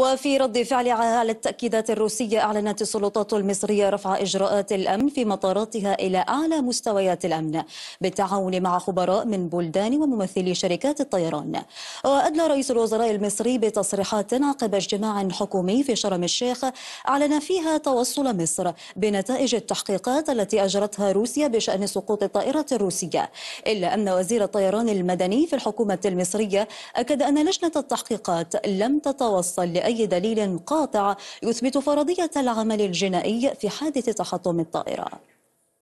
وفي رد فعل على التأكيدات الروسية أعلنت السلطات المصرية رفع إجراءات الأمن في مطاراتها إلى أعلى مستويات الأمن بالتعاون مع خبراء من بلدان وممثلي شركات الطيران وأدلى رئيس الوزراء المصري بتصريحات عقب اجتماع حكومي في شرم الشيخ أعلن فيها توصل مصر بنتائج التحقيقات التي أجرتها روسيا بشأن سقوط الطائرة الروسية إلا أن وزير الطيران المدني في الحكومة المصرية أكد أن لجنة التحقيقات لم تتوصل لأي أي دليل قاطع يثبت فرضية العمل الجنائي في حادث تحطم الطائرة